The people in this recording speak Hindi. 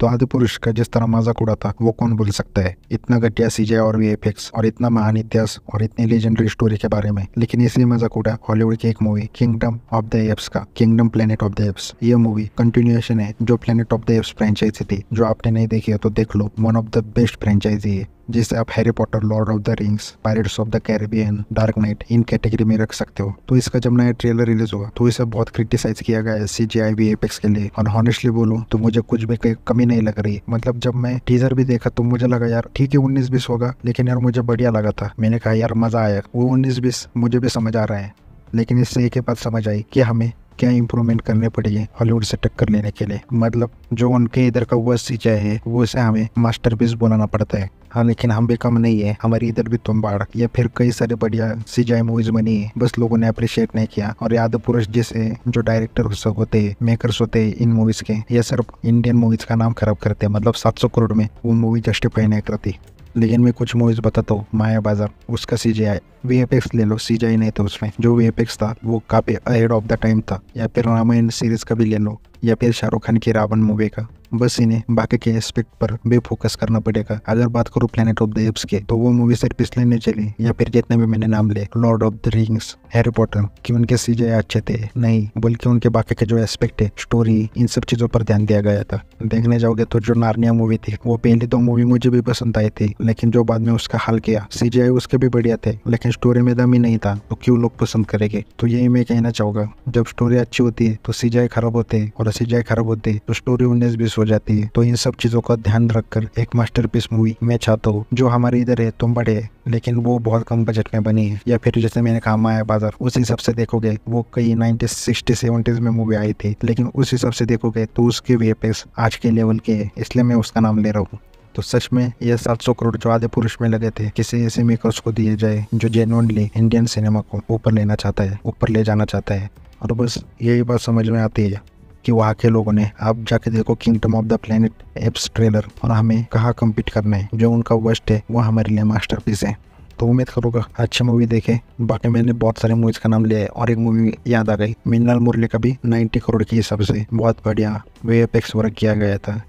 तो आदि पुरुष का जिस तरह मजाक उड़ाता वो कौन बोल सकता है इतना घटिया सीजे और वी और इतना महान इतिहास और इतनी लेजेंडरी स्टोरी के बारे में लेकिन इसलिए मजाक उड़ा हॉलीवुड की एक movie Kingdom of the Apes का Kingdom Planet of the Apes ये मूवी कंटिन्यूएशन है जो Planet of the Apes franchise थी जो आपने नहीं देखी है तो देख लो one of the best franchise है जिसे आप Harry Potter Lord of the Rings Pirates of the Caribbean Dark Knight इन कैटेगरी में रख सकते हो तो इसका जब नया ट्रेलर रिलीज हुआ तो इसे बहुत क्रिटिसाइज किया गया है सी जी आई वी एपेक्स के लिए और हॉनेस्टली बोलो तो मुझे कुछ भी कमी नहीं लग रही मतलब जब मैं टीजर भी देखा तो मुझे लगा यार ठीक है उन्नीस बीस होगा लेकिन यार मुझे बढ़िया लगा था मैंने कहा यार मजा आया वो उन्नीस बीस मुझे भी समझ आ रहा है लेकिन इससे एक ही बात समझ आई कि हमें क्या इम्प्रूवमेंट करने पड़ेगी हॉलीवुड से टक्कर लेने के लिए मतलब जो उनके इधर का वह सिंचाई है वो से हमें पीस बनाना पड़ता है हाँ लेकिन हम भी कम नहीं है हमारी इधर भी तुम बाढ़ या फिर कई सारे बढ़िया सीजाई मूवीज बनी है बस लोगों ने अप्रिशिएट नहीं किया और यादव पुरुष जैसे जो डायरेक्टर होते हैं मेकर्स होते हैं इन मूवीज के ये सिर्फ इंडियन मूवीज का नाम खराब करते हैं मतलब 700 करोड़ में वो मूवी जस्टिफाई नहीं करती लेकिन मैं कुछ मूवीज़ बताता हूँ माया बाजार उसका सी जी आई वी ले लो सी नहीं था उसमें जो वी था वो काफ़ी अहेड ऑफ द टाइम था या फिर रामायण सीरीज का भी ले लो या फिर शाहरुख खान की रावण मूवी का बस इन्हें बाकी के एस्पेक्ट पर भी फोकस करना पड़ेगा अगर बात करूँ प्लेनेट ऑफ द एप्स के तो वो मूवी सिर्फ इसलिए नहीं चली या फिर जितने भी मैंने नाम ले Lord of the Rings Harry Potter कि उनके सीजे अच्छे थे नहीं बल्कि उनके बाकी के जो एस्पेक्ट है स्टोरी इन सब चीजों पर ध्यान दिया गया था देखने जाओगे तो जो नारनिया मूवी थी वो पहली तो मूवी मुझे भी पसंद आई थी लेकिन जो बाद में उसका हाल किया सीजे उसके भी बढ़िया थे लेकिन स्टोरी में दम ही नहीं था तो क्यों लोग पसंद करेंगे तो यही मैं कहना चाहूंगा जब स्टोरी अच्छी होती है तो सीजे खराब होते हैं और और खराब होती है तो स्टोरी उन्नीस बीस हो जाती है तो इन सब चीजों का ध्यान रखकर एक मास्टर मूवी मैं चाहता हूँ जो हमारे इधर है तुम बड़े लेकिन वो बहुत कम बजट में बनी है या फिर जैसे मैंने कहा माया बाजार उस हिसाब से देखोगे वो कई नाइनटीज सिक्सटी सेवेंटीज में मूवी आई थी लेकिन उस हिसाब से देखोगे तो उसके वे आज के लेवल के है इसलिए मैं उसका नाम ले रहा हूँ तो सच में ये 700 करोड़ जो आधे पुरुष में लगे थे किसी ऐसे मेकर्स को दिए जाए जो जेनुअनली इंडियन सिनेमा को ऊपर लेना चाहता है ऊपर ले जाना चाहता है और बस यही बात समझ में आती है कि वहाँ के लोगों ने आप जाके देखो Kingdom of the Planet Apes trailer और हमें कहाँ कम्पीट करना है जो उनका वेस्ट है वो हमारे लिए मास्टर है तो उम्मीद करूँगा अच्छी मूवी देखे बाकी मैंने बहुत सारे मूवीज का नाम लिया है और एक मूवी याद आ गई मिन्नल मुरली का भी 90 करोड़ के हिसाब से बहुत बढ़िया वे एपेक्स वर्क किया गया था